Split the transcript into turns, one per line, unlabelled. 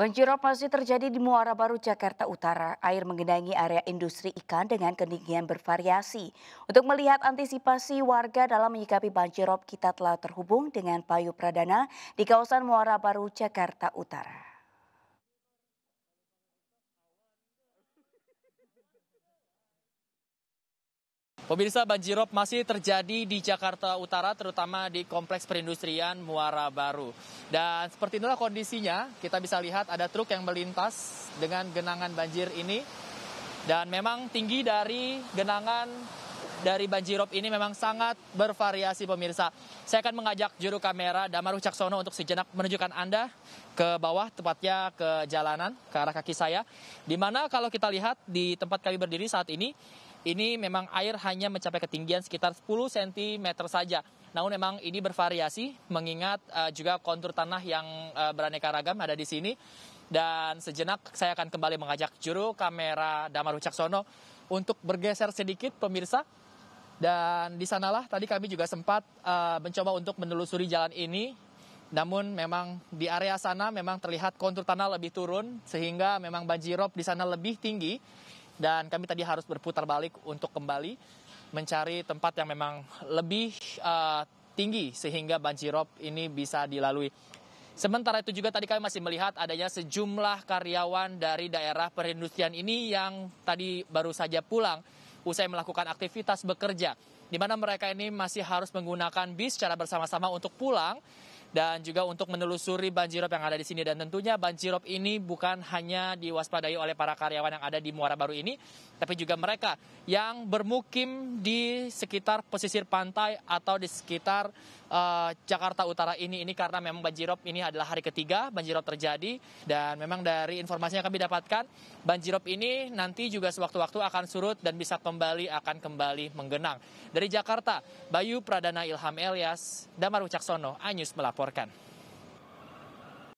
Banjir rob masih terjadi di Muara Baru, Jakarta Utara. Air menggenangi area industri ikan dengan ketinggian bervariasi. Untuk melihat antisipasi warga dalam menyikapi banjir rob, kita telah terhubung dengan Payu Pradana di kawasan Muara Baru, Jakarta Utara.
Pemirsa banjirop masih terjadi di Jakarta Utara terutama di Kompleks Perindustrian Muara Baru. Dan seperti inilah kondisinya, kita bisa lihat ada truk yang melintas dengan genangan banjir ini. Dan memang tinggi dari genangan dari banjirop ini memang sangat bervariasi pemirsa. Saya akan mengajak juru kamera Damar Ucaksono untuk sejenak menunjukkan Anda ke bawah, tepatnya ke jalanan, ke arah kaki saya. Di mana kalau kita lihat di tempat kami berdiri saat ini, ini memang air hanya mencapai ketinggian sekitar 10 cm saja. Namun memang ini bervariasi mengingat uh, juga kontur tanah yang uh, beraneka ragam ada di sini. Dan sejenak saya akan kembali mengajak juru kamera Damar Ucaksono untuk bergeser sedikit pemirsa dan di sanalah tadi kami juga sempat uh, mencoba untuk menelusuri jalan ini. Namun memang di area sana memang terlihat kontur tanah lebih turun sehingga memang banjirop di sana lebih tinggi dan kami tadi harus berputar balik untuk kembali mencari tempat yang memang lebih uh, tinggi sehingga banjirop ini bisa dilalui. Sementara itu juga tadi kami masih melihat adanya sejumlah karyawan dari daerah perindustrian ini yang tadi baru saja pulang usai melakukan aktivitas bekerja di mana mereka ini masih harus menggunakan bis secara bersama-sama untuk pulang dan juga untuk menelusuri banjirop yang ada di sini dan tentunya banjirop ini bukan hanya diwaspadai oleh para karyawan yang ada di Muara Baru ini tapi juga mereka yang bermukim di sekitar pesisir pantai atau di sekitar uh, Jakarta Utara ini ini karena memang banjirop ini adalah hari ketiga banjirop terjadi dan memang dari informasi yang kami dapatkan banjirop ini nanti juga sewaktu-waktu akan surut dan bisa kembali akan kembali menggenang dari Jakarta Bayu Pradana Ilham Elias Damar Wicaksono Anyus melaporkan melaporkan.